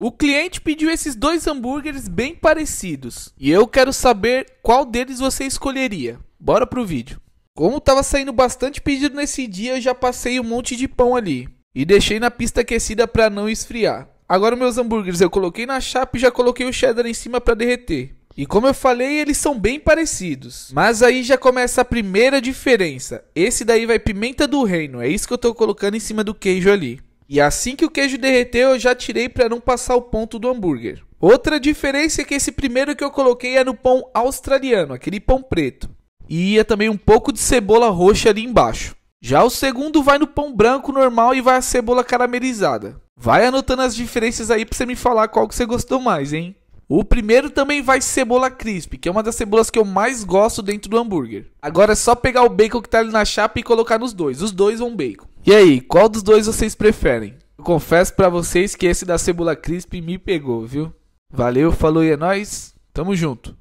O cliente pediu esses dois hambúrgueres bem parecidos e eu quero saber qual deles você escolheria. Bora pro vídeo. Como tava saindo bastante pedido nesse dia, eu já passei um monte de pão ali e deixei na pista aquecida para não esfriar. Agora meus hambúrgueres eu coloquei na chapa e já coloquei o cheddar em cima para derreter. E como eu falei, eles são bem parecidos. Mas aí já começa a primeira diferença. Esse daí vai pimenta do reino, é isso que eu tô colocando em cima do queijo ali. E assim que o queijo derreteu, eu já tirei para não passar o ponto do hambúrguer. Outra diferença é que esse primeiro que eu coloquei é no pão australiano, aquele pão preto. E ia é também um pouco de cebola roxa ali embaixo. Já o segundo vai no pão branco normal e vai a cebola caramelizada. Vai anotando as diferenças aí pra você me falar qual que você gostou mais, hein? O primeiro também vai cebola crisp, que é uma das cebolas que eu mais gosto dentro do hambúrguer. Agora é só pegar o bacon que tá ali na chapa e colocar nos dois. Os dois vão bacon. E aí, qual dos dois vocês preferem? Eu confesso para vocês que esse da cebola crisp me pegou, viu? Valeu, falou e é nóis. Tamo junto.